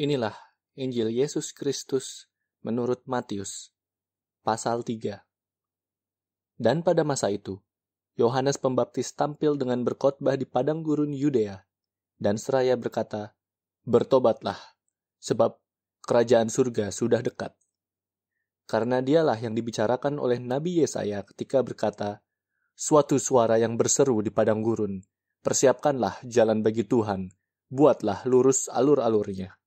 Inilah Injil Yesus Kristus menurut Matius, pasal 3. Dan pada masa itu, Yohanes Pembaptis tampil dengan berkhotbah di padang gurun Yudea, dan seraya berkata, Bertobatlah, sebab kerajaan surga sudah dekat. Karena dialah yang dibicarakan oleh Nabi Yesaya ketika berkata, Suatu suara yang berseru di padang gurun, persiapkanlah jalan bagi Tuhan, buatlah lurus alur-alurnya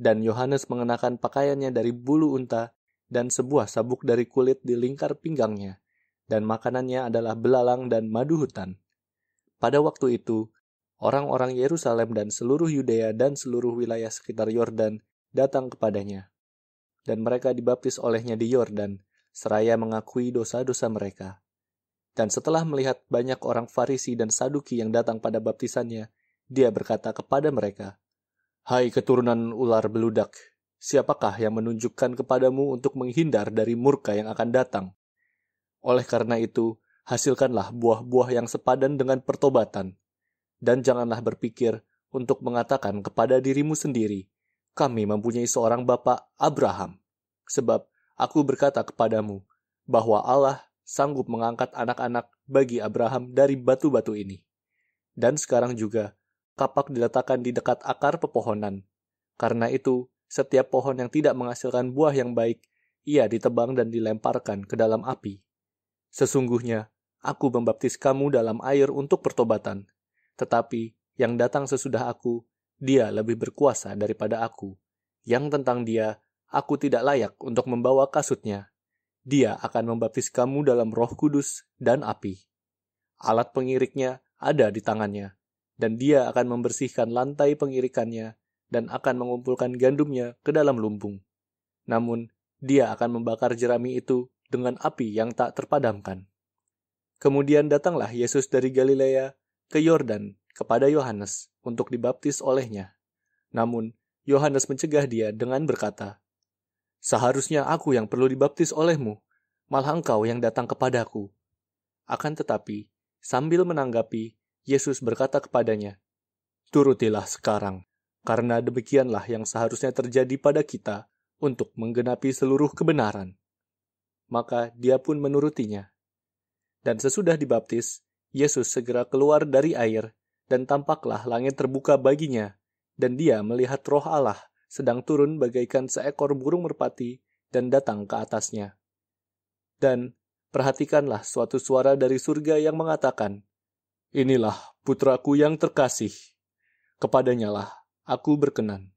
dan Yohanes mengenakan pakaiannya dari bulu unta dan sebuah sabuk dari kulit di lingkar pinggangnya, dan makanannya adalah belalang dan madu hutan. Pada waktu itu, orang-orang Yerusalem dan seluruh Yudea dan seluruh wilayah sekitar Yordan datang kepadanya, dan mereka dibaptis olehnya di Yordan, seraya mengakui dosa-dosa mereka. Dan setelah melihat banyak orang Farisi dan Saduki yang datang pada baptisannya, dia berkata kepada mereka, Hai keturunan ular beludak, siapakah yang menunjukkan kepadamu untuk menghindar dari murka yang akan datang? Oleh karena itu, hasilkanlah buah-buah yang sepadan dengan pertobatan, dan janganlah berpikir untuk mengatakan kepada dirimu sendiri, kami mempunyai seorang bapak Abraham, sebab aku berkata kepadamu bahwa Allah sanggup mengangkat anak-anak bagi Abraham dari batu-batu ini. Dan sekarang juga, kapak diletakkan di dekat akar pepohonan. Karena itu, setiap pohon yang tidak menghasilkan buah yang baik, ia ditebang dan dilemparkan ke dalam api. Sesungguhnya, aku membaptis kamu dalam air untuk pertobatan. Tetapi, yang datang sesudah aku, dia lebih berkuasa daripada aku. Yang tentang dia, aku tidak layak untuk membawa kasutnya. Dia akan membaptis kamu dalam roh kudus dan api. Alat pengiriknya ada di tangannya, dan dia akan membersihkan lantai pengirikannya dan akan mengumpulkan gandumnya ke dalam lumbung. Namun, dia akan membakar jerami itu dengan api yang tak terpadamkan. Kemudian datanglah Yesus dari Galilea ke Yordan kepada Yohanes untuk dibaptis olehnya. Namun, Yohanes mencegah dia dengan berkata, Seharusnya aku yang perlu dibaptis olehmu, malah engkau yang datang kepadaku. Akan tetapi, sambil menanggapi, Yesus berkata kepadanya, "Turutilah sekarang, karena demikianlah yang seharusnya terjadi pada kita untuk menggenapi seluruh kebenaran." Maka dia pun menurutinya. Dan sesudah dibaptis, Yesus segera keluar dari air, dan tampaklah langit terbuka baginya, dan dia melihat roh Allah sedang turun bagaikan seekor burung merpati dan datang ke atasnya. Dan perhatikanlah suatu suara dari surga yang mengatakan, Inilah putraku yang terkasih, kepadanyalah aku berkenan.